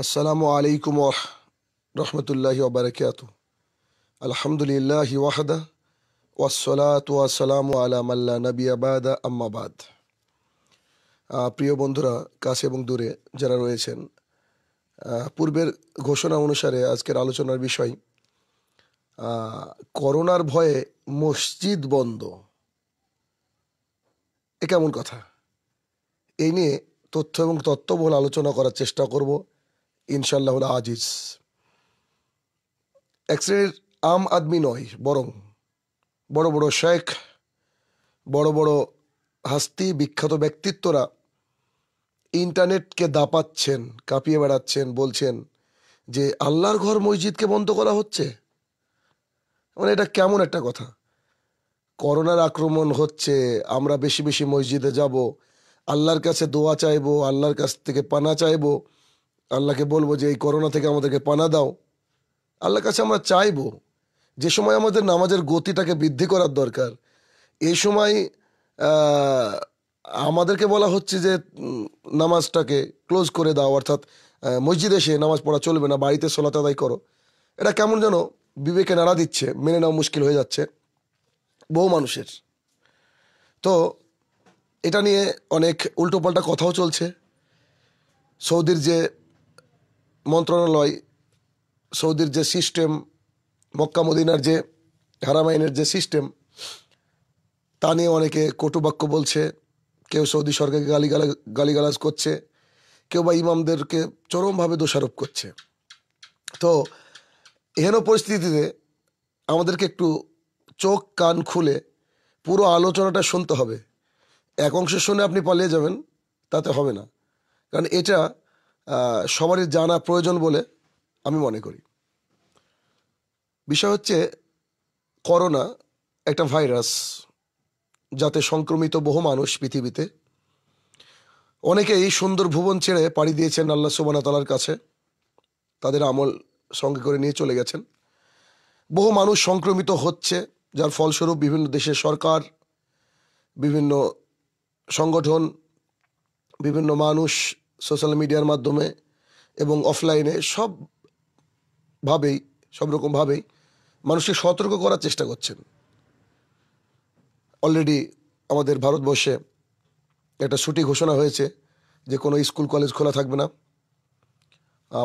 আসসালামু আলাইকুম রহমতুল্লাহি ওবরাকাত আলহামদুলিল্লাহ ওয়াহদা ওয়াসলাত ওয়াসালাম আলামাল্লা নবী আবাদা আম্মাবাদ প্রিয় বন্ধুরা কাছে এবং দূরে যারা রয়েছেন পূর্বের ঘোষণা অনুসারে আজকের আলোচনার বিষয় করোনার ভয়ে মসজিদ বন্ধ এ কেমন কথা এই নিয়ে তথ্য এবং তত্ত্ববল আলোচনা করার চেষ্টা করব ইনশাল্লাহ আজিজ শ্রেণীর আম আদমি নয় বরং বড় বড় শেখ বড় বড় হাস্তি বিখ্যাত ব্যক্তিত্বরা ইন্টারনেটকে দাপাচ্ছেন কাঁপিয়ে বেড়াচ্ছেন বলছেন যে আল্লাহর ঘর মসজিদকে বন্ধ করা হচ্ছে মানে এটা কেমন একটা কথা করোনার আক্রমণ হচ্ছে আমরা বেশি বেশি মসজিদে যাব আল্লাহর কাছে দোয়া চাইব আল্লাহর কাছ থেকে পানা চাইবো আল্লাহকে বলবো যে এই করোনা থেকে আমাদেরকে পানা দাও আল্লাহর কাছে আমরা চাইবো যে সময় আমাদের নামাজের গতিটাকে বৃদ্ধি করার দরকার এই সময় আমাদেরকে বলা হচ্ছে যে নামাজটাকে ক্লোজ করে দাও অর্থাৎ মসজিদে এসে নামাজ পড়া চলবে না বাড়িতে সোলা তাদাই করো এটা কেমন যেন বিবেকে নাড়া দিচ্ছে মেনে নেওয়া মুশকিল হয়ে যাচ্ছে বহু মানুষের তো এটা নিয়ে অনেক উল্টোপাল্টা কথাও চলছে সৌদির যে মন্ত্রণালয় সৌদির যে সিস্টেম মক্কা মদিনার যে হারামাইনের যে সিস্টেম তা নিয়ে অনেকে কটুবাক্য বলছে কেউ সৌদি সরকারকে গালিগালা গালিগালাজ করছে কেউ বা ইমামদেরকে চরমভাবে দোষারোপ করছে তো এহেন পরিস্থিতিতে আমাদেরকে একটু চোখ কান খুলে পুরো আলোচনাটা শুনতে হবে এক অংশ শুনে আপনি পালিয়ে যাবেন তাতে হবে না কারণ এটা সবারই জানা প্রয়োজন বলে আমি মনে করি বিষয় হচ্ছে করোনা একটা ভাইরাস যাতে সংক্রমিত বহু মানুষ পৃথিবীতে অনেকেই সুন্দর ভুবন ছেড়ে পাড়ি দিয়েছেন আল্লাহ সুবানাতলার কাছে তাদের আমল সঙ্গে করে নিয়ে চলে গেছেন বহু মানুষ সংক্রমিত হচ্ছে যার ফলস্বরূপ বিভিন্ন দেশের সরকার বিভিন্ন সংগঠন বিভিন্ন মানুষ সোশ্যাল মিডিয়ার মাধ্যমে এবং অফলাইনে সবভাবেই সব রকমভাবেই মানুষকে সতর্ক করার চেষ্টা করছেন অলরেডি আমাদের ভারতবর্ষে একটা ছুটি ঘোষণা হয়েছে যে কোনো স্কুল কলেজ খোলা থাকবে না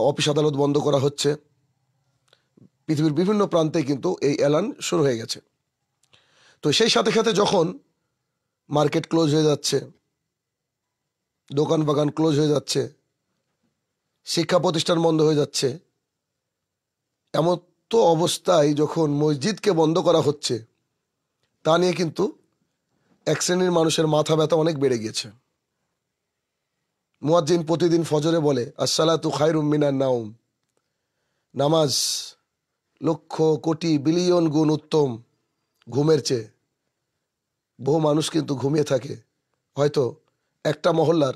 অফিস আদালত বন্ধ করা হচ্ছে পৃথিবীর বিভিন্ন প্রান্তে কিন্তু এই অ্যালান শুরু হয়ে গেছে তো সেই সাথে সাথে যখন মার্কেট ক্লোজ হয়ে যাচ্ছে দোকান বাগান ক্লোজ হয়ে যাচ্ছে শিক্ষা প্রতিষ্ঠান বন্ধ হয়ে যাচ্ছে এমন তো অবস্থায় যখন মসজিদকে বন্ধ করা হচ্ছে তা নিয়ে কিন্তু এক শ্রেণীর মানুষের মাথা ব্যথা অনেক বেড়ে গিয়েছে মুয়াজ্জিন প্রতিদিন ফজরে বলে তু খায়রুম মিনার নাউম নামাজ লক্ষ কোটি বিলিয়ন গুণ উত্তম ঘুমের চেয়ে বহু মানুষ কিন্তু ঘুমিয়ে থাকে হয়তো একটা মহল্লার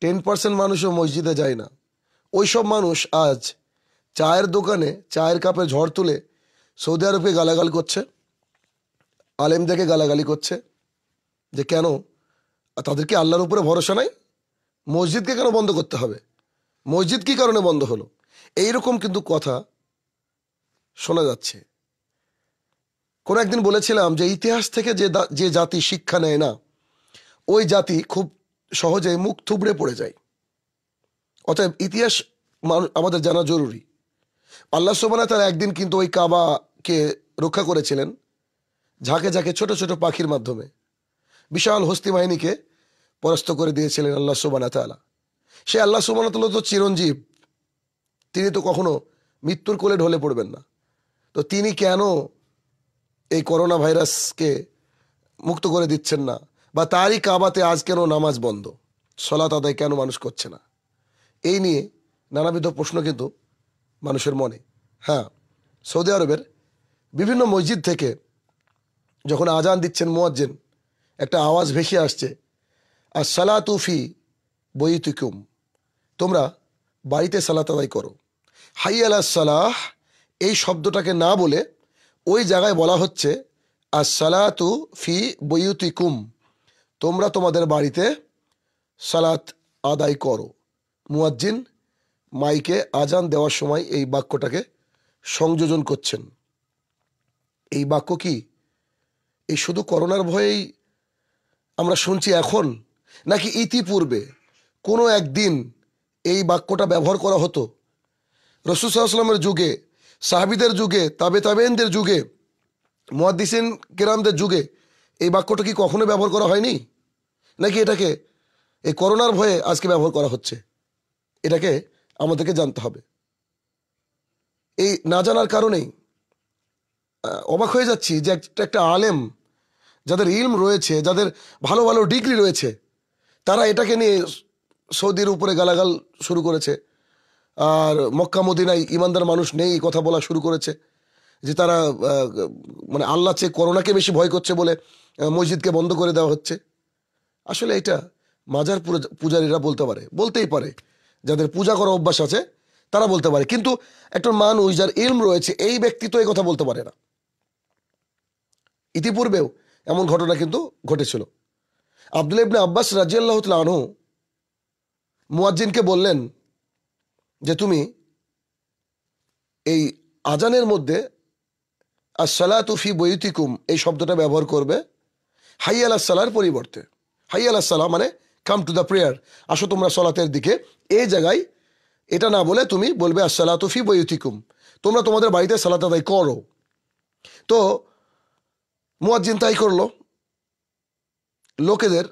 টেন পার্সেন্ট মানুষও মসজিদে যায় না ওই সব মানুষ আজ চায়ের দোকানে চায়ের কাপে ঝড় তুলে সৌদি আরবকে গালাগাল করছে আলেমদেরকে গালাগালি করছে যে কেন তাদেরকে আল্লাহর উপরে ভরসা নাই মসজিদকে কেন বন্ধ করতে হবে মসজিদ কি কারণে বন্ধ হলো এই রকম কিন্তু কথা শোনা যাচ্ছে কোনো একদিন বলেছিলাম যে ইতিহাস থেকে যে যে জাতি শিক্ষা নেয় না ওই জাতি খুব সহজে মুখ থুবড়ে পড়ে যায় অতএব ইতিহাস আমাদের জানা জরুরি আল্লাহ সোবানা তারা একদিন কিন্তু ওই কাবাকে রক্ষা করেছিলেন ঝাঁকে ঝাঁকে ছোট ছোট পাখির মাধ্যমে বিশাল হস্তি বাহিনীকে পরাস্ত করে দিয়েছিলেন আল্লাহ সোবানা তালা সে আল্লাহ সোবানা তালা তো চিরঞ্জীব তিনি তো কখনো মৃত্যুর কোলে ঢলে পড়বেন না তো তিনি কেন এই করোনা ভাইরাসকে মুক্ত করে দিচ্ছেন না বা তারই কাবাতে আজ কেন নামাজ বন্ধ সলাত আদায় কেন মানুষ করছে না এই নিয়ে নানাবিধ প্রশ্ন কিন্তু মানুষের মনে হ্যাঁ সৌদি আরবের বিভিন্ন মসজিদ থেকে যখন আজান দিচ্ছেন মোয়াজ্জেন একটা আওয়াজ ভেসে আসছে আর সালাতুফি বইতুকুম তোমরা বাড়িতে সালাত আদায় করো হাই আলা সালাহ এই শব্দটাকে না বলে ওই জায়গায় বলা হচ্ছে আর সালাতু ফি কুম তোমরা তোমাদের বাড়িতে সালাত আদায় করো মুয়াজ্জিন মাইকে আজান দেওয়ার সময় এই বাক্যটাকে সংযোজন করছেন এই বাক্য কি এই শুধু করোনার ভয়েই আমরা শুনছি এখন নাকি ইতিপূর্বে কোনো একদিন এই বাক্যটা ব্যবহার করা হতো রসুল সাল্লামের যুগে সাহাবিদের যুগে তাবে তাবেনদের যুগে মহাদিসিন কেরামদের যুগে এই বাক্যটা কি কখনো ব্যবহার করা হয়নি নাকি এটাকে এই করোনার ভয়ে আজকে ব্যবহার করা হচ্ছে এটাকে আমাদেরকে জানতে হবে এই না জানার কারণেই অবাক হয়ে যাচ্ছি যে একটা একটা আলেম যাদের ইলম রয়েছে যাদের ভালো ভালো ডিগ্রি রয়েছে তারা এটাকে নিয়ে সৌদির উপরে গালাগাল শুরু করেছে আর মক্কা মদিনায় ইমানদার মানুষ নেই কথা বলা শুরু করেছে যে তারা মানে আল্লাহ চেয়ে করোনাকে বেশি ভয় করছে বলে মসজিদকে বন্ধ করে দেওয়া হচ্ছে আসলে এটা মাজার পূজারীরা বলতে পারে বলতেই পারে যাদের পূজা করার অভ্যাস আছে তারা বলতে পারে কিন্তু একটা মানুষ যার ইলম রয়েছে এই ব্যক্তি তো এই কথা বলতে পারে না ইতিপূর্বেও এমন ঘটনা কিন্তু ঘটেছিল আবদুল ইবনে আব্বাস রাজিয়াল্লাহ আনহু মুয়াজ্জিনকে বললেন যে তুমি এই আজানের মধ্যে আসসালাতুফি বৈতিকুম এই শব্দটা ব্যবহার করবে হাই আল্লাহ সালার পরিবর্তে হাই আল্লাহ সালাহ মানে কাম টু দ্য প্রেয়ার আসো তোমরা সলাতের দিকে এই জায়গায় এটা না বলে তুমি বলবে আসসালাতুফি বৈতিকুম তোমরা তোমাদের বাড়িতে সালাত আদায় করো তো মুয়াজ্জিন তাই করলো লোকেদের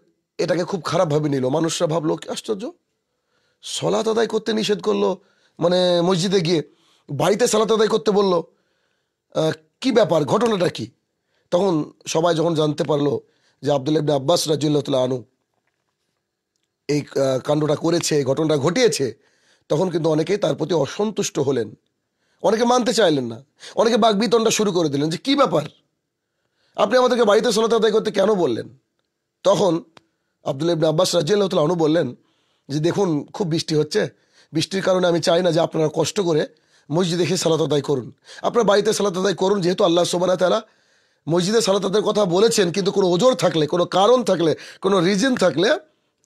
এটাকে খুব খারাপভাবে নিল মানুষরা ভাবলো আশ্চর্য সলাত আদায় করতে নিষেধ করলো মানে মসজিদে গিয়ে বাড়িতে সালাত আদায় করতে বললো কি ব্যাপার ঘটনাটা কি তখন সবাই যখন জানতে পারলো যে আবদুল ইবনে আব্বাস রাজুল্লাহ আনু এই কাণ্ডটা করেছে ঘটনাটা ঘটিয়েছে তখন কিন্তু অনেকেই তার প্রতি অসন্তুষ্ট হলেন অনেকে মানতে চাইলেন না অনেকে বাগবিতণ্ডা শুরু করে দিলেন যে কি ব্যাপার আপনি আমাদেরকে বাড়িতে সলাত আদায় করতে কেন বললেন তখন আবদুল ইবনে আব্বাস রাজিয়াল্লাহ আনু বললেন যে দেখুন খুব বৃষ্টি হচ্ছে বৃষ্টির কারণে আমি চাই না যে আপনারা কষ্ট করে মসজিদে এসে সালাত আদায় করুন আপনার বাড়িতে সালাত আদায় করুন যেহেতু আল্লাহ সোমানা তারা মসজিদে সালাত আদায়ের কথা বলেছেন কিন্তু কোনো ওজোর থাকলে কোনো কারণ থাকলে কোনো রিজন থাকলে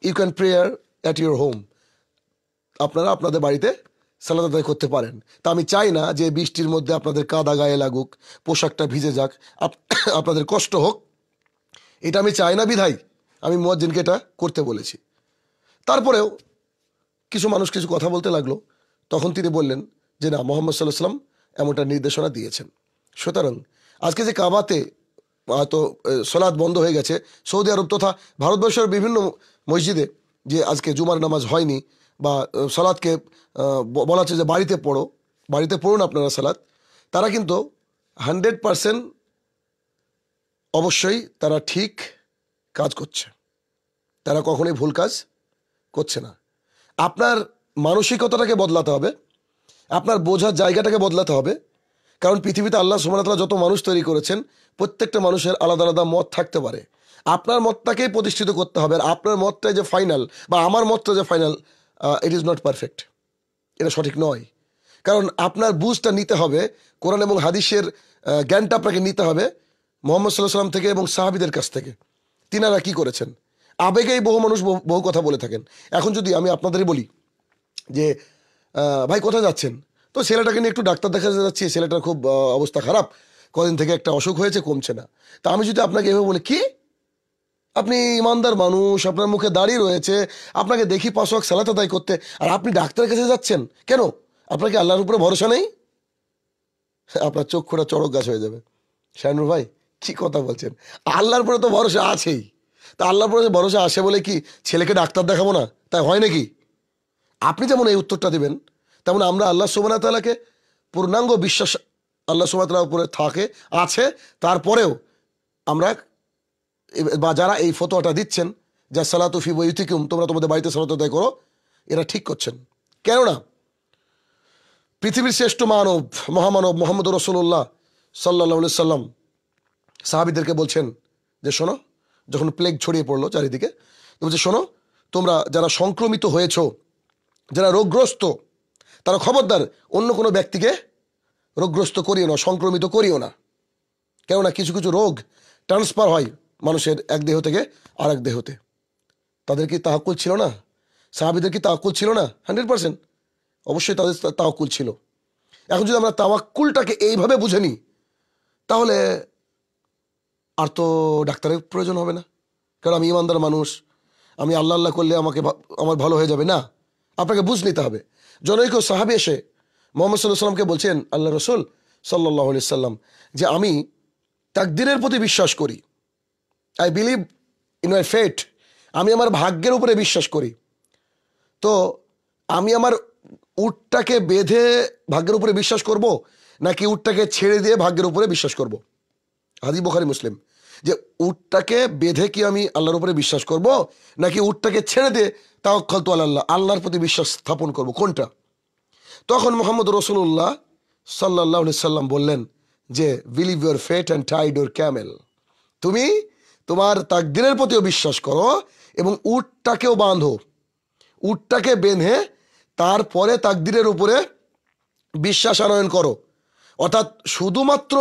you can prayer at your home আপনারা আপনাদের বাড়িতে সালাদ আদায় করতে পারেন তা আমি চাই না যে বৃষ্টির মধ্যে আপনাদের কাদা গায়ে লাগুক পোশাকটা ভিজে যাক আপনাদের কষ্ট হোক এটা আমি চাই না বিধাই আমি মোয়াজ্জিনকে এটা করতে বলেছি তারপরেও কিছু মানুষ কিছু কথা বলতে লাগলো তখন তিনি বললেন যে না মোহাম্মদ সাল্লাহ সাল্লাম এমনটা নির্দেশনা দিয়েছেন সুতরাং আজকে যে কাবাতে হয়তো সলাদ বন্ধ হয়ে গেছে সৌদি আরব তথা ভারতবর্ষের বিভিন্ন মসজিদে যে আজকে জুমার নামাজ হয়নি বা সলাদকে বলা হচ্ছে যে বাড়িতে পড়ো বাড়িতে পড়ুন আপনারা সালাদ তারা কিন্তু হান্ড্রেড পারসেন্ট অবশ্যই তারা ঠিক কাজ করছে তারা কখনোই ভুল কাজ করছে না আপনার মানসিকতাটাকে বদলাতে হবে আপনার বোঝার জায়গাটাকে বদলাতে হবে কারণ পৃথিবীতে আল্লাহ সুমানতলা যত মানুষ তৈরি করেছেন প্রত্যেকটা মানুষের আলাদা আলাদা মত থাকতে পারে আপনার মতটাকেই প্রতিষ্ঠিত করতে হবে আর আপনার মতটা যে ফাইনাল বা আমার মতটা যে final it is not perfect এটা সঠিক নয় কারণ আপনার বুঝটা নিতে হবে কোরআন এবং হাদিসের জ্ঞানটা আপনাকে নিতে হবে মোহাম্মদ সাল্লাহ সাল্লাম থেকে এবং সাহাবিদের কাছ থেকে তিনারা কি করেছেন আবেগেই বহু মানুষ বহু কথা বলে থাকেন এখন যদি আমি আপনাদেরই বলি যে ভাই কোথায় যাচ্ছেন তো ছেলেটাকে নিয়ে একটু ডাক্তার দেখাতে যাচ্ছি ছেলেটার খুব অবস্থা খারাপ কদিন থেকে একটা অসুখ হয়েছে কমছে না তা আমি যদি আপনাকে এভাবে বলি কি আপনি ইমানদার মানুষ আপনার মুখে দাঁড়িয়ে রয়েছে আপনাকে দেখি পাশোয়াক ওয়াক তাই করতে আর আপনি ডাক্তারের কাছে যাচ্ছেন কেন আপনাকে আল্লাহর উপরে ভরসা নেই আপনার চক্ষুটা চড়ক গাছ হয়ে যাবে শাহনুর ভাই কি কথা বলছেন আল্লাহর উপরে তো ভরসা আছেই তা আল্লাহর পরে ভরসা আসে বলে কি ছেলেকে ডাক্তার দেখাবো না তাই হয় নাকি আপনি যেমন এই উত্তরটা দেবেন তেমন আমরা আল্লাহ সুবানা তালাকে পূর্ণাঙ্গ বিশ্বাস আল্লাহ সুবাহ তালার উপরে থাকে আছে তারপরেও আমরা বা যারা এই ফতোয়াটা দিচ্ছেন যা সালাতুফি বৈতিকুম তোমরা তোমাদের বাড়িতে সালাত করো এরা ঠিক করছেন কেননা পৃথিবীর শ্রেষ্ঠ মানব মহামানব মোহাম্মদ রসুল্লাহ সাল্লা সাল্লাম সাহাবিদেরকে বলছেন যে শোনো যখন প্লেগ ছড়িয়ে পড়লো চারিদিকে বলছে শোনো তোমরা যারা সংক্রমিত হয়েছো যারা রোগগ্রস্ত তারা খবরদার অন্য কোনো ব্যক্তিকে রোগগ্রস্ত করিও না সংক্রমিত করিও না কেননা কিছু কিছু রোগ ট্রান্সফার হয় মানুষের এক দেহ থেকে আর এক দেহতে তাদের কি তাহকুল ছিল না সাহাবিদের কি তাহকুল ছিল না হান্ড্রেড পার্সেন্ট অবশ্যই তাদের তাহকুল ছিল এখন যদি আমরা তাওয়াক্কুলটাকে এইভাবে বুঝে নিই তাহলে আর তো ডাক্তারের প্রয়োজন হবে না কারণ আমি ইমানদার মানুষ আমি আল্লাহ আল্লাহ করলে আমাকে আমার ভালো হয়ে যাবে না আপনাকে বুঝ নিতে হবে জনৈক সাহাবি এসে মোহাম্মদ সাল্লাহ সাল্লামকে বলছেন আল্লাহ রসুল সাল্লাহ সাল্লাম যে আমি তাকদিরের প্রতি বিশ্বাস করি I believe in my fate আমি আমার ভাগ্যের উপরে বিশ্বাস করি তো আমি আমার উটটাকে বেঁধে ভাগ্যের উপরে বিশ্বাস করব নাকি উটটাকে ছেড়ে দিয়ে ভাগ্যের উপরে বিশ্বাস করব হাদি বোখারি মুসলিম যে উটটাকে বেঁধে কি আমি আল্লাহর উপরে বিশ্বাস করব নাকি উটটাকে ছেড়ে দিয়ে তাওয়াক্কাল তো আল্লাহ আল্লাহর প্রতি বিশ্বাস স্থাপন করব কোনটা তখন মোহাম্মদ রসুল্লাহ সাল্লাহ সাল্লাম বললেন যে believe your fate and tied your camel তুমি তোমার তাকদিনের প্রতিও বিশ্বাস করো এবং উটটাকেও বাঁধো উটটাকে বেঁধে তারপরে তাকদিরের উপরে বিশ্বাস আনয়ন করো অর্থাৎ শুধুমাত্র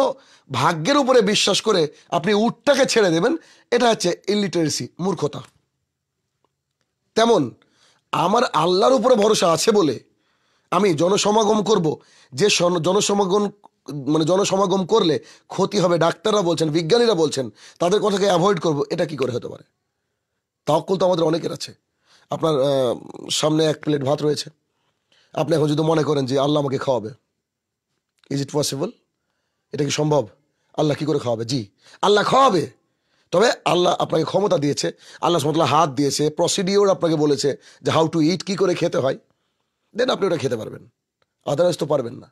ভাগ্যের উপরে বিশ্বাস করে আপনি উটটাকে ছেড়ে দেবেন এটা হচ্ছে ইলিটারেসি মূর্খতা তেমন আমার আল্লাহর উপরে ভরসা আছে বলে আমি জনসমাগম করব যে জনসমাগম মানে জনসমাগম করলে ক্ষতি হবে ডাক্তাররা বলছেন বিজ্ঞানীরা বলছেন তাদের কথাকে অ্যাভয়েড করব এটা কি করে হতে পারে তাওকুল তো আমাদের অনেকের আছে আপনার সামনে এক প্লেট ভাত রয়েছে আপনি এখন যদি মনে করেন যে আল্লাহ আমাকে খাওয়াবে ইজ ইট পসিবল এটা কি সম্ভব আল্লাহ কি করে খাওয়াবে জি আল্লাহ খাওয়াবে তবে আল্লাহ আপনাকে ক্ষমতা দিয়েছে আল্লাহ সমতলা হাত দিয়েছে প্রসিডিওর আপনাকে বলেছে যে হাউ টু ইট কি করে খেতে হয় দেন আপনি ওটা খেতে পারবেন আদারওয়াইজ তো পারবেন না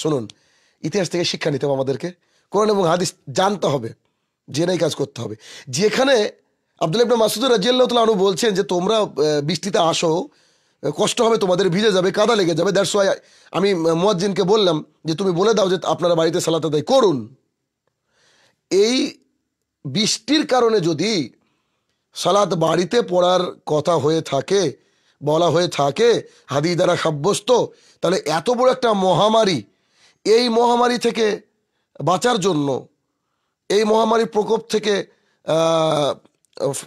শুনুন ইতিহাস থেকে শিক্ষা নিতে হবে আমাদেরকে কোরআন এবং হাদিস জানতে হবে জেনেই কাজ করতে হবে যেখানে আব্দুল ইবনা মাসুদ রাজিয়াল্লাহ আনু বলছেন যে তোমরা বৃষ্টিতে আসো কষ্ট হবে তোমাদের ভিজে যাবে কাদা লেগে যাবে দ্যাটস ওয়াই আমি মোয়াজ্জিনকে বললাম যে তুমি বলে দাও যে আপনারা বাড়িতে সালাতে দেয় করুন এই বৃষ্টির কারণে যদি সালাদ বাড়িতে পড়ার কথা হয়ে থাকে বলা হয়ে থাকে হাদি দ্বারা সাব্যস্ত তাহলে এত বড় একটা মহামারী এই মহামারী থেকে বাঁচার জন্য এই মহামারী প্রকোপ থেকে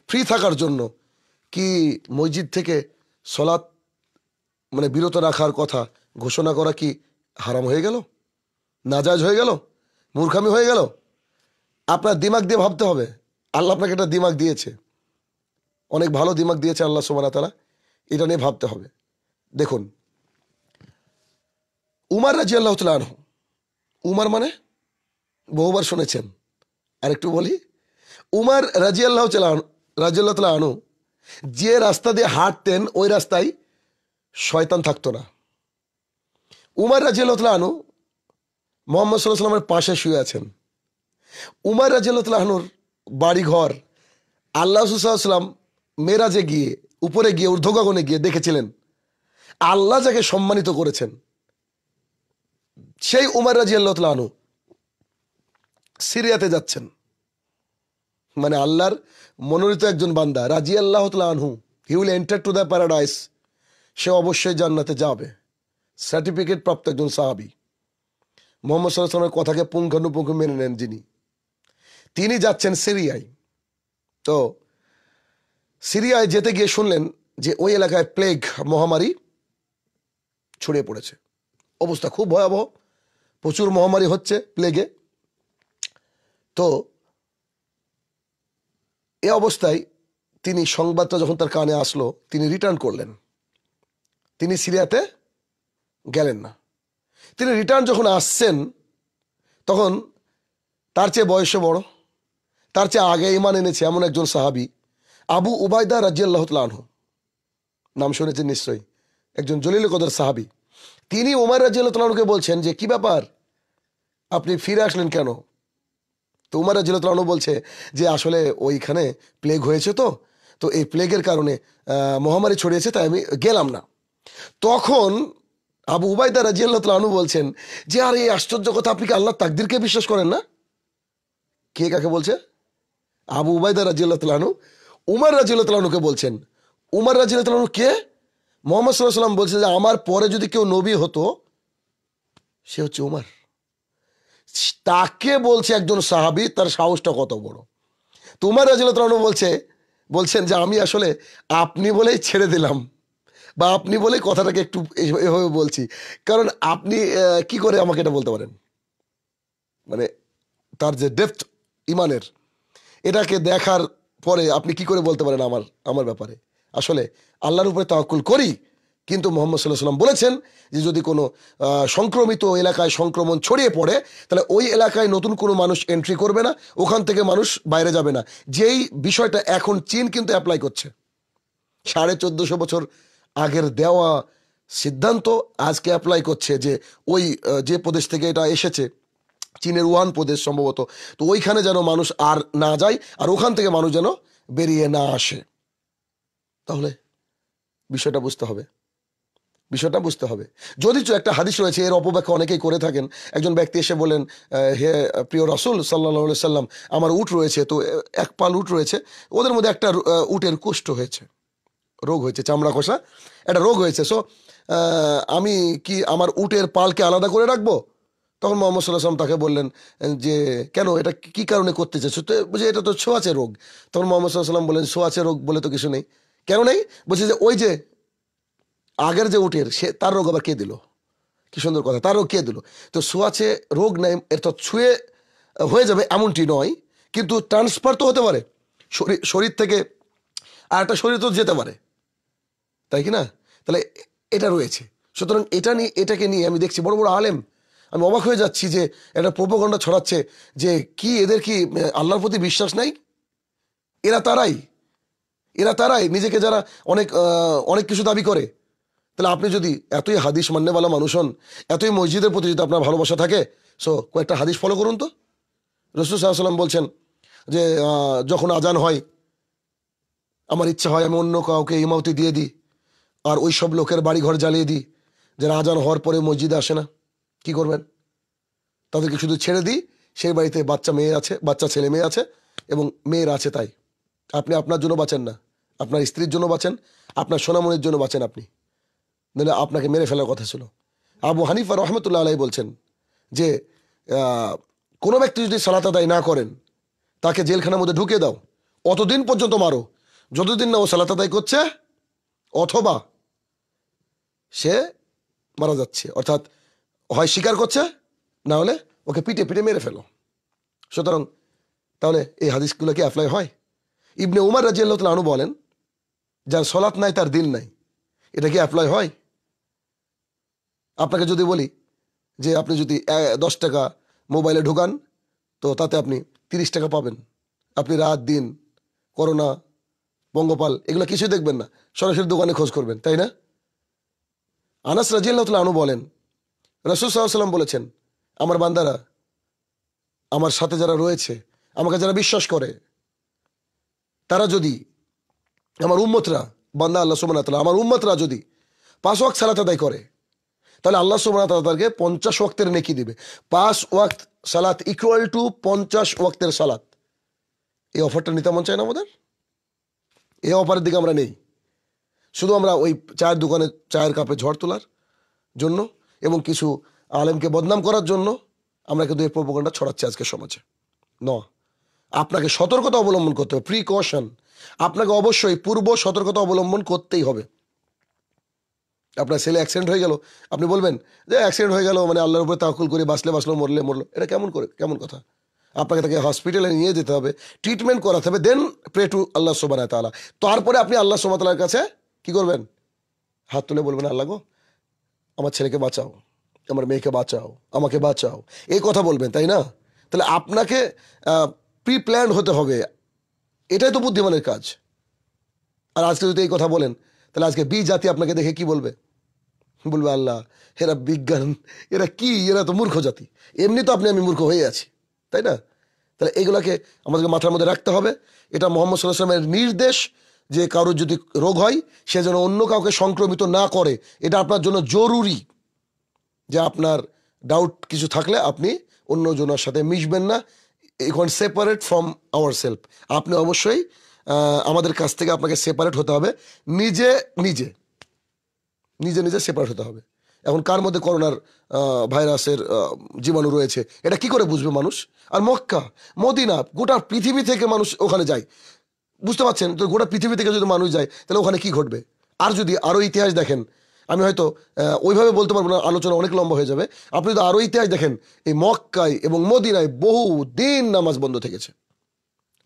ফ্রি থাকার জন্য কি মসজিদ থেকে সলাৎ মানে বিরত রাখার কথা ঘোষণা করা কি হারাম হয়ে গেল নাজাজ হয়ে গেল মূর্খামি হয়ে গেল আপনার দিমাগ দিয়ে ভাবতে হবে আল্লাহ আপনাকে একটা দিমাগ দিয়েছে অনেক ভালো দিমাগ দিয়েছে আল্লাহ সুমানা তারা এটা নিয়ে ভাবতে হবে দেখুন উমার রাজি আল্লাহ তালা আনহু উমার মানে বহুবার শুনেছেন আর একটু বলি উমার রাজি আল্লাহ তালা রাজি আল্লাহ তালা আনু যে রাস্তা দিয়ে হাঁটতেন ওই রাস্তায় শয়তান থাকতো না উমার রাজি আল্লাহ তালা আনু মোহাম্মদ সাল্লাহ সাল্লামের পাশে শুয়ে আছেন উমার রাজিউল্লাহনুর বাড়িঘর আল্লাহ সুসাল্লাম মেরাজে গিয়ে উপরে গিয়ে ঊর্ধ্বগগনে গিয়ে দেখেছিলেন আল্লাহ যাকে সম্মানিত করেছেন সেই উমার রাজি আল্লাহনু সিরিয়াতে যাচ্ছেন মানে আল্লাহর মনোনীত একজন বান্দা রাজি আল্লাহ আনহু he will enter to the paradise সে অবশ্যই জান্নাতে যাবে সার্টিফিকেট প্রাপ্ত একজন সাহাবি মোহাম্মদ সাল্লাহ কথাকে পুঙ্খানুপুঙ্খ মেনে নেন যিনি তিনি যাচ্ছেন সিরিয়ায় তো সিরিয়ায় যেতে গিয়ে শুনলেন যে ওই এলাকায় প্লেগ মহামারী ছড়িয়ে পড়েছে অবস্থা খুব ভয়াবহ প্রচুর মহামারী হচ্ছে প্লেগে তো এ অবস্থায় তিনি সংবাদটা যখন তার কানে আসলো তিনি রিটার্ন করলেন তিনি সিরিয়াতে গেলেন না তিনি রিটার্ন যখন আসছেন তখন তার চেয়ে বয়সে বড় তার চেয়ে আগে ইমান এনেছে এমন একজন সাহাবি আবু উবায়দা রাজিয়াল্লাহ আনহু নাম শুনেছেন নিশ্চয়ই একজন জলিল কদর সাহাবি তিনি উমার রাজিয়ালকে বলছেন যে কি ব্যাপার আপনি ফিরে আসলেন কেন তো উমার রাজিয়ালু বলছে যে আসলে ওইখানে প্লেগ হয়েছে তো তো এই প্লেগের কারণে মহামারী ছড়িয়েছে তাই আমি গেলাম না তখন আবু উবায়দা রাজিয়াল্লাহ তালু বলছেন যে আর এই আশ্চর্য কথা আপনি কি আল্লাহ তাকদিরকে বিশ্বাস করেন না কে কাকে বলছে আবু উবায়দা রাজিউল্লাহ তালাহনু উমার রাজিউল্লাহ বলছেন উমার রাজিউল্লাহ তালাহনু কে মোহাম্মদ সাল্লাহ সাল্লাম বলছেন যে আমার পরে যদি কেউ নবী হতো সে হচ্ছে উমার তাকে বলছে একজন সাহাবি তার সাহসটা কত বড় তো উমার রাজিউল্লাহ তালাহনু বলছে বলছেন যে আমি আসলে আপনি বলেই ছেড়ে দিলাম বা আপনি বলেই কথাটাকে একটু এভাবে বলছি কারণ আপনি কি করে আমাকে এটা বলতে পারেন মানে তার যে ডেপথ ইমানের এটাকে দেখার পরে আপনি কি করে বলতে পারেন আমার আমার ব্যাপারে আসলে আল্লাহর উপরে তাওয়াক্কুল করি কিন্তু মোহাম্মদ সাল্লাহ সাল্লাম বলেছেন যে যদি কোনো সংক্রমিত এলাকায় সংক্রমণ ছড়িয়ে পড়ে তাহলে ওই এলাকায় নতুন কোনো মানুষ এন্ট্রি করবে না ওখান থেকে মানুষ বাইরে যাবে না যেই বিষয়টা এখন চীন কিন্তু অ্যাপ্লাই করছে সাড়ে চোদ্দোশো বছর আগের দেওয়া সিদ্ধান্ত আজকে অ্যাপ্লাই করছে যে ওই যে প্রদেশ থেকে এটা এসেছে চীনের ওয়ান প্রদেশ সম্ভবত তো ওইখানে যেন মানুষ আর না যায় আর ওখান থেকে মানুষ যেন বেরিয়ে না আসে তাহলে বিষয়টা বুঝতে হবে বিষয়টা বুঝতে হবে যদি একটা হাদিস রয়েছে এর অপব্যাখ্যা অনেকেই করে থাকেন একজন ব্যক্তি এসে বলেন হে প্রিয় রসুল সাল্লাহ সাল্লাম আমার উট রয়েছে তো এক পাল উট রয়েছে ওদের মধ্যে একটা উটের কুষ্ঠ হয়েছে রোগ হয়েছে চামড়া খোসা একটা রোগ হয়েছে সো আমি কি আমার উটের পালকে আলাদা করে রাখবো তখন মোহাম্মদ সাল্লাহাম তাকে বললেন যে কেন এটা কি কারণে করতে চাইছো তো বুঝে এটা তো ছোঁয়াচে রোগ তখন মোহাম্মদ সাল্লাম বললেন ছোঁয়াচে রোগ বলে তো কিছু নেই কেন নেই বলছে যে ওই যে আগের যে উঠের সে তার রোগ আবার কে দিল কি সুন্দর কথা তার রোগ কে দিল তো ছোঁয়াচে রোগ নাই এটা ছুঁয়ে হয়ে যাবে এমনটি নয় কিন্তু ট্রান্সফার তো হতে পারে শরীর শরীর থেকে আর একটা শরীর তো যেতে পারে তাই কি না তাহলে এটা রয়েছে সুতরাং এটা নিয়ে এটাকে নিয়ে আমি দেখছি বড় বড় আলেম আমি অবাক হয়ে যাচ্ছি যে একটা প্রোপোগণ্ডা ছড়াচ্ছে যে কি এদের কি আল্লাহর প্রতি বিশ্বাস নাই এরা তারাই এরা তারাই নিজেকে যারা অনেক অনেক কিছু দাবি করে তাহলে আপনি যদি এতই হাদিস মান্যবালা মানুষ হন এতই মসজিদের প্রতি যদি আপনার ভালোবাসা থাকে সো কয়েকটা হাদিস ফলো করুন তো রসুল সাল্লাম বলছেন যে যখন আজান হয় আমার ইচ্ছা হয় আমি অন্য কাউকে ইমাউতি দিয়ে দিই আর ওই সব লোকের বাড়িঘর জ্বালিয়ে দিই যারা আজান হওয়ার পরে মসজিদে আসে না কি করবেন তাদেরকে শুধু ছেড়ে দিই সেই বাড়িতে বাচ্চা মেয়ে আছে বাচ্চা ছেলে মেয়ে আছে এবং মেয়ের আছে তাই আপনি আপনার জন্য বাঁচেন না আপনার স্ত্রীর জন্য বাঁচেন আপনার সোনামনির জন্য বাঁচেন আপনি নাহলে আপনাকে মেরে ফেলার কথা ছিল আবু হানিফা রহমতুল্লাহ আলাই বলছেন যে কোনো ব্যক্তি যদি সালাত আদায় না করেন তাকে জেলখানার মধ্যে ঢুকে দাও অতদিন পর্যন্ত মারো যতদিন না ও সালাত আদায় করছে অথবা সে মারা যাচ্ছে অর্থাৎ হয় স্বীকার করছে না হলে ওকে পিটে পিটে মেরে ফেলো সুতরাং তাহলে এই হাদিসগুলো কি অ্যাপ্লাই হয় ইবনে উমার রাজি আল্লাহ আনু বলেন যার সলাৎ নাই তার দিল নাই এটা কি অ্যাপ্লাই হয় আপনাকে যদি বলি যে আপনি যদি দশ টাকা মোবাইলে ঢোকান তো তাতে আপনি তিরিশ টাকা পাবেন আপনি রাত দিন করোনা বঙ্গপাল এগুলো কিছুই দেখবেন না সরাসরি দোকানে খোঁজ করবেন তাই না আনাস রাজিয়াল্লাহ আনু বলেন রসুল সাল্লাম বলেছেন আমার বান্দারা আমার সাথে যারা রয়েছে আমাকে যারা বিশ্বাস করে তারা যদি আমার উম্মতরা বান্দা আল্লাহ সুমান তালা আমার উম্মতরা যদি পাঁচ ওয়াক্ত সালাত আদায় করে তাহলে আল্লাহ সুমান তাদেরকে পঞ্চাশ ওয়াক্তের নেকি দেবে পাঁচ ওয়াক্ত সালাত ইকুয়াল টু পঞ্চাশ ওয়াক্তের সালাত এই অফারটা নিতে মন চায় না আমাদের এই অফারের দিকে আমরা নেই শুধু আমরা ওই চায়ের দোকানে চায়ের কাপে ঝড় তোলার জন্য এবং কিছু আলেমকে বদনাম করার জন্য আমরা কিন্তু এর প্রোপোকাণ্ডা ছড়াচ্ছি আজকে সমাজে ন আপনাকে সতর্কতা অবলম্বন করতে হবে প্রিকশন আপনাকে অবশ্যই পূর্ব সতর্কতা অবলম্বন করতেই হবে আপনার ছেলে অ্যাক্সিডেন্ট হয়ে গেল আপনি বলবেন যে অ্যাক্সিডেন্ট হয়ে গেল মানে আল্লাহর উপরে তাকুল করে বাঁচলে বাঁচলো মরলে মরলো এটা কেমন করে কেমন কথা আপনাকে তাকে হসপিটালে নিয়ে যেতে হবে ট্রিটমেন্ট করাতে হবে দেন প্রে টু আল্লাহ সোবানা তালা তারপরে আপনি আল্লাহ সোমাতালার কাছে কি করবেন হাত তুলে বলবেন আল্লাহ গো আমার ছেলেকে বাঁচাও আমার মেয়েকে বাঁচাও আমাকে বাঁচাও এই কথা বলবেন তাই না তাহলে আপনাকে প্রি প্ল্যান হতে হবে এটাই তো বুদ্ধিমানের কাজ আর আজকে যদি এই কথা বলেন তাহলে আজকে বি জাতি আপনাকে দেখে কি বলবে বলবে আল্লাহ এরা বিজ্ঞান এরা কি এরা তো মূর্খ জাতি এমনি তো আপনি আমি মূর্খ হয়ে আছি তাই না তাহলে এগুলাকে আমাদেরকে মাথার মধ্যে রাখতে হবে এটা মোহাম্মদ সাল্লাহ সাল্লামের নির্দেশ যে কারোর যদি রোগ হয় সে যেন অন্য কাউকে সংক্রমিত না করে এটা আপনার জন্য জরুরি যে আপনার ডাউট কিছু থাকলে আপনি অন্যজনের সাথে মিশবেন না এখন সেপারেট ফ্রম আওয়ার সেলফ আপনি অবশ্যই আমাদের কাছ থেকে আপনাকে সেপারেট হতে হবে নিজে নিজে নিজে নিজে সেপারেট হতে হবে এখন কার মধ্যে করোনার ভাইরাসের জীবাণু রয়েছে এটা কি করে বুঝবে মানুষ আর মক্কা মদিনা গোটা পৃথিবী থেকে মানুষ ওখানে যায় বুঝতে পারছেন তো গোটা পৃথিবী থেকে যদি মানুষ যায় তাহলে ওখানে কি ঘটবে আর যদি আরও ইতিহাস দেখেন আমি হয়তো ওইভাবে বলতে পারবো না আলোচনা অনেক লম্বা হয়ে যাবে আপনি যদি আরও ইতিহাস দেখেন এই মক্কায় এবং মদিনায় বহু দিন নামাজ বন্ধ থেকেছে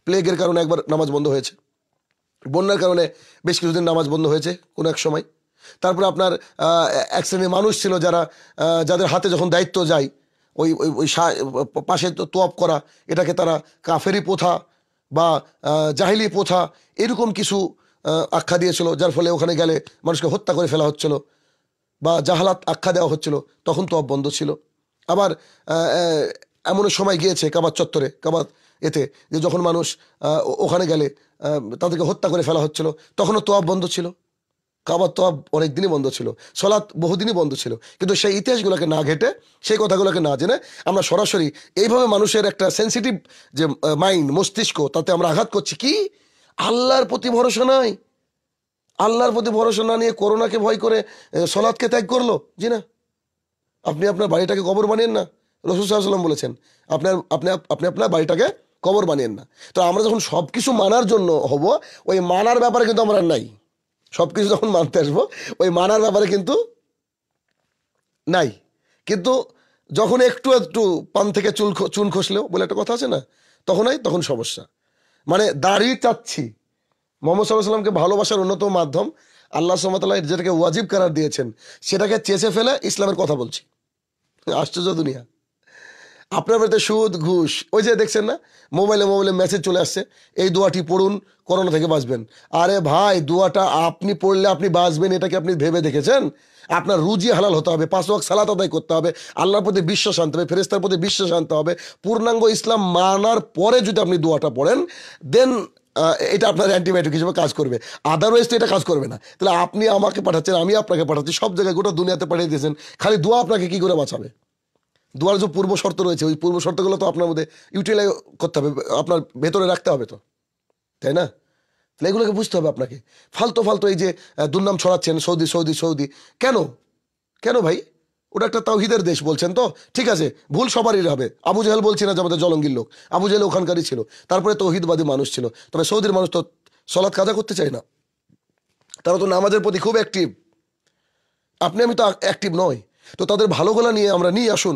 প্লেগের কারণে একবার নামাজ বন্ধ হয়েছে বন্যার কারণে বেশ কিছুদিন নামাজ বন্ধ হয়েছে কোনো এক সময় তারপরে আপনার এক শ্রেণীর মানুষ ছিল যারা যাদের হাতে যখন দায়িত্ব যায় ওই ওই পাশে তোয়াপ করা এটাকে তারা কাফেরি প্রথা বা জাহিলি প্রথা এরকম কিছু আখ্যা দিয়েছিল যার ফলে ওখানে গেলে মানুষকে হত্যা করে ফেলা হচ্ছিল বা জাহালাত আখ্যা দেওয়া হচ্ছিল তখন তো বন্ধ ছিল আবার এমন সময় গিয়েছে কাবার চত্বরে কাবার এতে যে যখন মানুষ ওখানে গেলে তাদেরকে হত্যা করে ফেলা হচ্ছিল তখনও তোয়াব বন্ধ ছিল কাবার তো অনেকদিনই বন্ধ ছিল সলাৎ বহুদিনই বন্ধ ছিল কিন্তু সেই ইতিহাসগুলোকে না ঘেটে সেই কথাগুলোকে না জেনে আমরা সরাসরি এইভাবে মানুষের একটা সেন্সিটিভ যে মাইন্ড মস্তিষ্ক তাতে আমরা আঘাত করছি কি আল্লাহর প্রতি ভরসা নাই আল্লাহর প্রতি ভরসা না নিয়ে করোনাকে ভয় করে সলাদকে ত্যাগ করলো জি না আপনি আপনার বাড়িটাকে কবর বানিয়েন না রসুল বলেছেন আপনার আপনি আপনি আপনার বাড়িটাকে কবর বানিয়েন না তো আমরা যখন সব কিছু মানার জন্য হব ওই মানার ব্যাপারে কিন্তু আমরা নাই সব কিছু যখন মানতে আসবো ওই মানার ব্যাপারে কিন্তু নাই কিন্তু যখন একটু একটু পান থেকে চুল চুন খসলেও বলে একটা কথা আছে না তখন তখনই তখন সমস্যা মানে দাড়ি চাচ্ছি মোহাম্মদ সাল্লাহ সাল্লামকে ভালোবাসার অন্যতম মাধ্যম আল্লাহ সাল্লাহ যেটাকে ওয়াজিব করার দিয়েছেন সেটাকে চেঁচে ফেলে ইসলামের কথা বলছি আশ্চর্য দুনিয়া আপনার বাড়িতে সুদ ঘুষ ওই যে দেখছেন না মোবাইলে মোবাইলে মেসেজ চলে আসছে এই দোয়াটি পড়ুন করোনা থেকে বাঁচবেন আরে ভাই দোয়াটা আপনি পড়লে আপনি বাঁচবেন এটাকে আপনি ভেবে দেখেছেন আপনার রুজি হালাল হতে হবে পাঁচ ওয়াক সালাত আদায় করতে হবে আল্লাহর প্রতি বিশ্বাস আনতে হবে ফেরেস্তার প্রতি বিশ্বাস আনতে হবে পূর্ণাঙ্গ ইসলাম মানার পরে যদি আপনি দোয়াটা পড়েন দেন এটা আপনার অ্যান্টিবায়োটিক হিসেবে কাজ করবে আদারওয়াইজ তো এটা কাজ করবে না তাহলে আপনি আমাকে পাঠাচ্ছেন আমি আপনাকে পাঠাচ্ছি সব জায়গায় গোটা দুনিয়াতে পাঠিয়ে দিয়েছেন খালি দোয়া আপনাকে কী করে বাঁচাবে দুয়ার যে পূর্ব শর্ত রয়েছে ওই পূর্ব শর্তগুলো তো আপনার মধ্যে ইউটিলাইজ করতে হবে আপনার ভেতরে রাখতে হবে তো তাই না তাহলে এগুলোকে বুঝতে হবে আপনাকে ফালতু ফালতু এই যে দুর্নাম ছড়াচ্ছেন সৌদি সৌদি সৌদি কেন কেন ভাই ওটা একটা তাওহিদের দেশ বলছেন তো ঠিক আছে ভুল সবারই হবে আবু জাহেল বলছি না যে আমাদের জলঙ্গির লোক আবু জাহেল ওখানকারই ছিল তারপরে তৌহিদবাদী মানুষ ছিল তবে সৌদির মানুষ তো সলাৎ কাজা করতে চায় না তারা তো নামাজের প্রতি খুব অ্যাক্টিভ আপনি আমি তো অ্যাক্টিভ নয় তো তাদের ভালোগুলা নিয়ে আমরা নিয়ে আসুন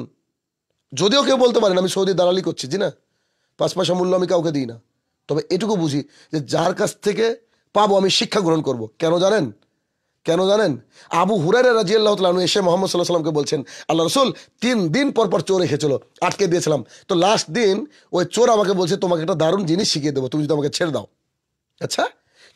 যদিও কেউ বলতে পারেন আমি সৌদি দালালি করছি জি না পাঁচ পয়সা মূল্য আমি কাউকে দিই না তবে এটুকু বুঝি যে যার কাছ থেকে পাবো আমি শিক্ষা গ্রহণ করব কেন জানেন কেন জানেন আবু হুরারে রাজি আল্লাহ তালু এসে মোহাম্মদ সাল্লাহ সাল্লামকে বলছেন আল্লাহ রসুল তিন দিন পর পর চোর এসেছিল আটকে দিয়েছিলাম তো লাস্ট দিন ওই চোর আমাকে বলছে তোমাকে একটা দারুণ জিনিস শিখিয়ে দেবো তুমি যদি আমাকে ছেড়ে দাও আচ্ছা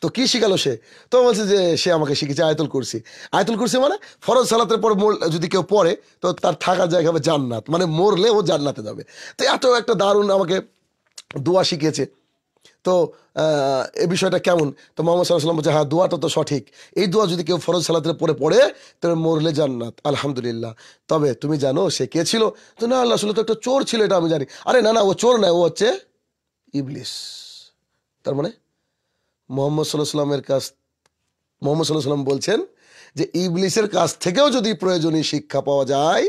তো কি শিখালো সে তো বলছে যে সে আমাকে শিখেছে আয়তুল কুরসি আয়তুল কুরসি মানে ফরজ সালাতের পর মোর যদি কেউ পড়ে তো তার থাকার জায়গা হবে জান্নাত মানে মরলে ও জান্নাতে যাবে তো এত একটা দারুণ আমাকে দোয়া শিখিয়েছে তো এ বিষয়টা কেমন তো মোহাম্মদ সাল্লাহ বলছে হ্যাঁ দোয়াটা তো সঠিক এই দোয়া যদি কেউ ফরজ সালাতের পরে পড়ে তবে মরলে জান্নাত আলহামদুলিল্লাহ তবে তুমি জানো সে কে ছিল তো না আল্লাহ তো একটা চোর ছিল এটা আমি জানি আরে না না ও চোর নয় ও হচ্ছে ইবলিস তার মানে মোহাম্মদ সাল্লাহামের কাছ মোহাম্মদ সাল্লাহ সাল্লাম বলছেন যে ইবলিসের কাছ থেকেও যদি প্রয়োজনীয় শিক্ষা পাওয়া যায়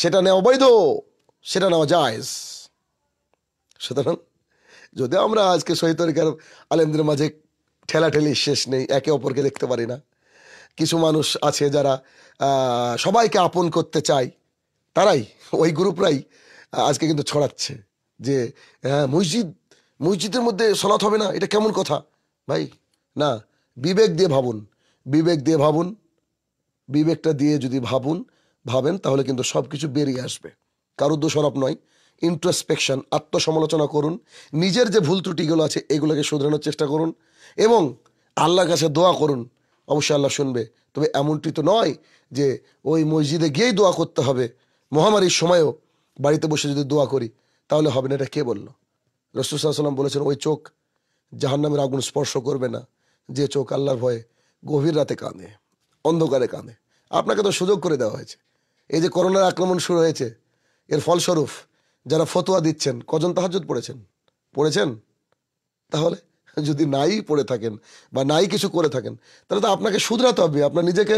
সেটা নেওয়া বৈধ সেটা নেওয়া যায় সুতরাং যদি আমরা আজকে সহিতরিকার আলেমদের মাঝে ঠেলাঠেলি শেষ নেই একে অপরকে দেখতে পারি না কিছু মানুষ আছে যারা সবাইকে আপন করতে চায় তারাই ওই গ্রুপরাই আজকে কিন্তু ছড়াচ্ছে যে হ্যাঁ মসজিদ মসজিদের মধ্যে সলাৎ হবে না এটা কেমন কথা ভাই না বিবেক দিয়ে ভাবুন বিবেক দিয়ে ভাবুন বিবেকটা দিয়ে যদি ভাবুন ভাবেন তাহলে কিন্তু সব কিছু বেরিয়ে আসবে কারো দোষারোপ নয় ইন্ট্রোস্পেকশন আত্মসমালোচনা করুন নিজের যে ভুল ত্রুটিগুলো আছে এগুলোকে শুধরানোর চেষ্টা করুন এবং আল্লাহর কাছে দোয়া করুন অবশ্যই আল্লাহ শুনবে তবে এমনটি তো নয় যে ওই মসজিদে গিয়েই দোয়া করতে হবে মহামারীর সময়ও বাড়িতে বসে যদি দোয়া করি তাহলে হবে না এটা কে বলল রসুল সাল্লাম বলেছেন ওই চোখ জাহান্নামের আগুন স্পর্শ করবে না যে চোখ আল্লাহর ভয়ে গভীর রাতে কাঁদে অন্ধকারে কাঁদে আপনাকে তো সুযোগ করে দেওয়া হয়েছে এই যে করোনার আক্রমণ শুরু হয়েছে এর ফলস্বরূপ যারা ফতোয়া দিচ্ছেন কজন তাহাজুদ পড়েছেন পড়েছেন তাহলে যদি নাই পড়ে থাকেন বা নাই কিছু করে থাকেন তাহলে তো আপনাকে শুধরাতে হবে আপনার নিজেকে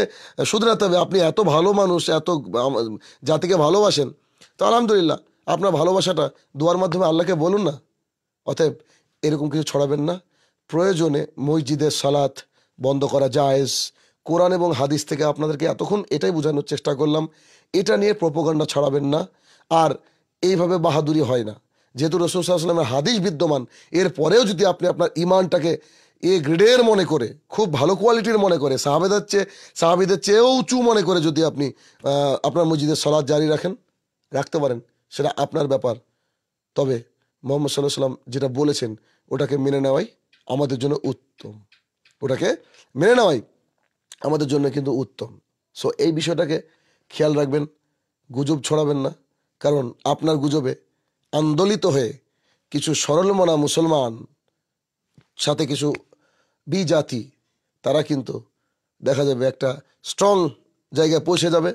শুধরাতে হবে আপনি এত ভালো মানুষ এত জাতিকে ভালোবাসেন তো আলহামদুলিল্লাহ আপনার ভালোবাসাটা দোয়ার মাধ্যমে আল্লাহকে বলুন না অতএব এরকম কিছু ছড়াবেন না প্রয়োজনে মসজিদের সালাত বন্ধ করা জায়েজ কোরআন এবং হাদিস থেকে আপনাদেরকে এতক্ষণ এটাই বোঝানোর চেষ্টা করলাম এটা নিয়ে প্রপোগান্ডা ছড়াবেন না আর এইভাবে বাহাদুরি হয় না যেহেতু রসুল সাল্লামের হাদিস বিদ্যমান এর পরেও যদি আপনি আপনার ইমানটাকে এ গ্রেডের মনে করে খুব ভালো কোয়ালিটির মনে করে সাহাবেদার চেয়ে সাহাবিদের চেয়েও উঁচু মনে করে যদি আপনি আপনার মসজিদের সলাদ জারি রাখেন রাখতে পারেন সেটা আপনার ব্যাপার তবে মোহাম্মদ সাল্লাহ সাল্লাম যেটা বলেছেন ওটাকে মেনে নেওয়াই আমাদের জন্য উত্তম ওটাকে মেনে নেওয়াই আমাদের জন্য কিন্তু উত্তম সো এই বিষয়টাকে খেয়াল রাখবেন গুজব ছড়াবেন না কারণ আপনার গুজবে আন্দোলিত হয়ে কিছু সরলমনা মুসলমান সাথে কিছু বিজাতি তারা কিন্তু দেখা যাবে একটা স্ট্রং জায়গায় পৌঁছে যাবে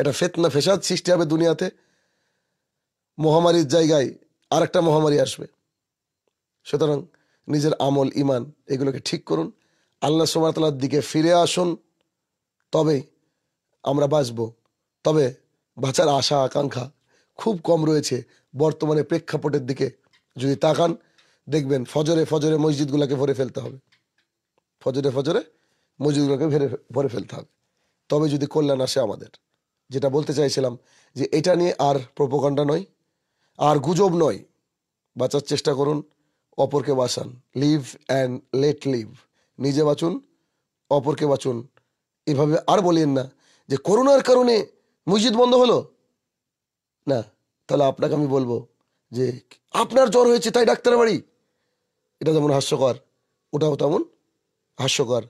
এটা ফেতনা ফেসাদ সৃষ্টি হবে দুনিয়াতে মহামারীর জায়গায় আর একটা মহামারী আসবে সুতরাং নিজের আমল ইমান এগুলোকে ঠিক করুন আল্লাহ সুবাহতালার দিকে ফিরে আসুন তবে আমরা বাঁচব তবে বাঁচার আশা আকাঙ্ক্ষা খুব কম রয়েছে বর্তমানে প্রেক্ষাপটের দিকে যদি তাকান দেখবেন ফজরে ফজরে মসজিদগুলোকে ভরে ফেলতে হবে ফজরে ফজরে মসজিদগুলোকে ভেরে ভরে ফেলতে হবে তবে যদি কল্যাণ আসে আমাদের যেটা বলতে চাইছিলাম যে এটা নিয়ে আর প্রপকাণ্ডা নয় আর গুজব নয় বাঁচার চেষ্টা করুন অপরকে বাঁচান লিভ অ্যান্ড লেট লিভ নিজে বাঁচুন অপরকে বাঁচুন এভাবে আর বলেন না যে করোনার কারণে মসজিদ বন্ধ হলো না তাহলে আপনাকে আমি বলবো যে আপনার জ্বর হয়েছে তাই ডাক্তার বাড়ি এটা যেমন হাস্যকর ওটাও তেমন হাস্যকর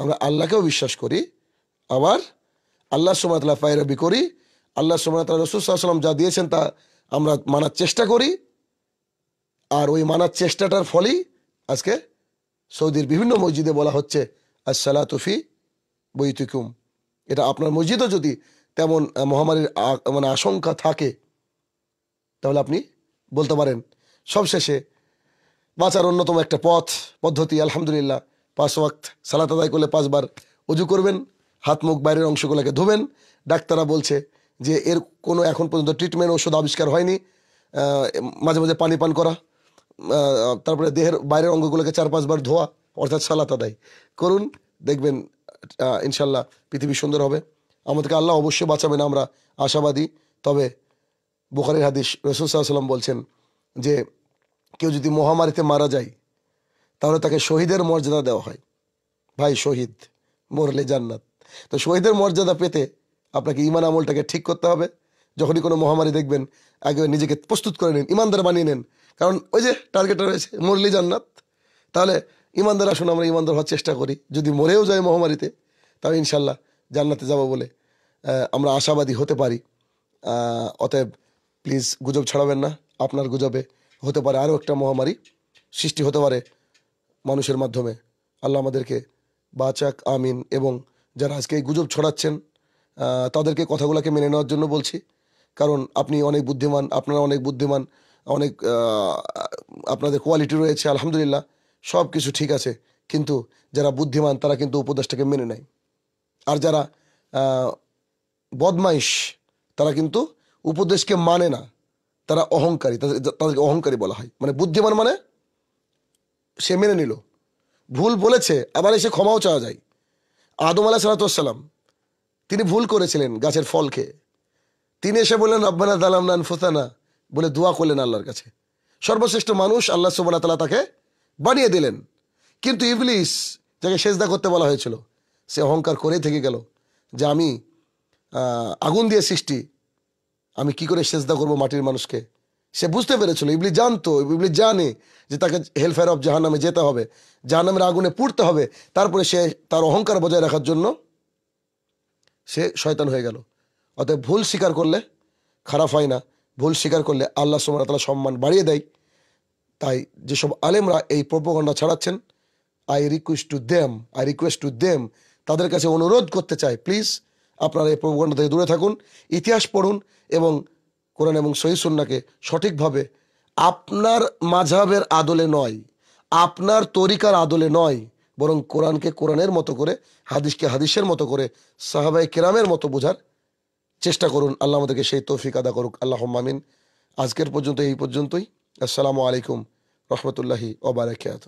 আমরা আল্লাহকেও বিশ্বাস করি আবার আল্লাহ সুমাতলা ফায়রাবি করি আল্লাহ সুমাতলা রসুল সাল্লাম যা দিয়েছেন তা আমরা মানার চেষ্টা করি আর ওই মানার চেষ্টাটার ফলেই আজকে সৌদির বিভিন্ন মসজিদে বলা হচ্ছে আসসালা তুফি বৈতুকুম এটা আপনার মসজিদও যদি তেমন মহামারীর মানে আশঙ্কা থাকে তাহলে আপনি বলতে পারেন সবশেষে বাঁচার অন্যতম একটা পথ পদ্ধতি আলহামদুলিল্লাহ পাঁচ ওয়াক্ত সালাত আদায় করলে পাঁচবার উজু করবেন হাত মুখ বাইরের অংশগুলোকে ধুবেন ডাক্তাররা বলছে যে এর কোনো এখন পর্যন্ত ট্রিটমেন্ট ওষুধ আবিষ্কার হয়নি মাঝে মাঝে পানি পান করা তারপরে দেহের বাইরের অঙ্গগুলোকে চার পাঁচবার ধোয়া অর্থাৎ সালাত আদায় করুন দেখবেন ইনশাল্লাহ পৃথিবী সুন্দর হবে আমাদেরকে আল্লাহ অবশ্যই বাঁচাবেন আমরা আশাবাদী তবে বুখারির হাদিস রসুল সাল্লাম বলছেন যে কেউ যদি মহামারীতে মারা যায় তাহলে তাকে শহীদের মর্যাদা দেওয়া হয় ভাই শহীদ মরলে জান্নাত তো শহীদের মর্যাদা পেতে আপনাকে ইমান আমলটাকে ঠিক করতে হবে যখনই কোনো মহামারী দেখবেন আগে নিজেকে প্রস্তুত করে নিন ইমানদার বানিয়ে নেন কারণ ওই যে টার্গেট রয়েছে মরলি জান্নাত তাহলে ইমানদার আসুন আমরা ইমানদার হওয়ার চেষ্টা করি যদি মরেও যায় মহামারীতে তাহলে ইনশাল্লাহ জান্নাতে যাব বলে আমরা আশাবাদী হতে পারি অতএব প্লিজ গুজব ছড়াবেন না আপনার গুজবে হতে পারে আরও একটা মহামারী সৃষ্টি হতে পারে মানুষের মাধ্যমে আল্লাহ আমাদেরকে বাচাক আমিন এবং যারা আজকে এই গুজব ছড়াচ্ছেন তাদেরকে কথাগুলোকে মেনে নেওয়ার জন্য বলছি কারণ আপনি অনেক বুদ্ধিমান আপনারা অনেক বুদ্ধিমান অনেক আপনাদের কোয়ালিটি রয়েছে আলহামদুলিল্লাহ সব কিছু ঠিক আছে কিন্তু যারা বুদ্ধিমান তারা কিন্তু উপদেশটাকে মেনে নেয় আর যারা বদমাইশ তারা কিন্তু উপদেশকে মানে না তারা অহংকারী তাদের তাদেরকে অহংকারী বলা হয় মানে বুদ্ধিমান মানে সে মেনে নিল ভুল বলেছে আবার এসে ক্ষমাও চাওয়া যায় আদম আলাহ সালাতাম তিনি ভুল করেছিলেন গাছের ফল খেয়ে তিনি এসে বললেন রব্বানা দালাম নান ফুসানা বলে দোয়া করলেন আল্লাহর কাছে সর্বশ্রেষ্ঠ মানুষ আল্লাহ সুবাহ তালা তাকে বানিয়ে দিলেন কিন্তু ইবলিস যাকে সেজদা করতে বলা হয়েছিল সে অহংকার করেই থেকে গেল যে আমি আগুন দিয়ে সৃষ্টি আমি কি করে সেজদা করব মাটির মানুষকে সে বুঝতে পেরেছিল ইবলি জানতো ইবলি জানে যে তাকে হেলফেয়ার অফ জাহানামে যেতে হবে জাহান্নামের আগুনে পুড়তে হবে তারপরে সে তার অহংকার বজায় রাখার জন্য সে শয়তান হয়ে গেল অতএব ভুল স্বীকার করলে খারাপ হয় না ভুল স্বীকার করলে আল্লাহ সুমারা তালা সম্মান বাড়িয়ে দেয় তাই যেসব আলেমরা এই প্রোপোগণ্ডা ছাড়াচ্ছেন I request to them I request to them তাদের কাছে অনুরোধ করতে চাই প্লিজ আপনারা এই প্রোপোগণ্ড থেকে দূরে থাকুন ইতিহাস পড়ুন এবং কোরআন এবং সহিসুন্নাকে সঠিকভাবে আপনার মাঝাবের আদলে নয় আপনার তরিকার আদলে নয় বরং কোরআনকে কোরআনের মতো করে হাদিসকে হাদিসের মতো করে সাহাবাই কেরামের মতো বোঝার চেষ্টা করুন আল্লাহ আমাদেরকে সেই তৌফিক আদা করুক আল্লাহ মামিন আজকের পর্যন্ত এই পর্যন্তই আসসালামু আলাইকুম রহমতুল্লাহি খ্যাত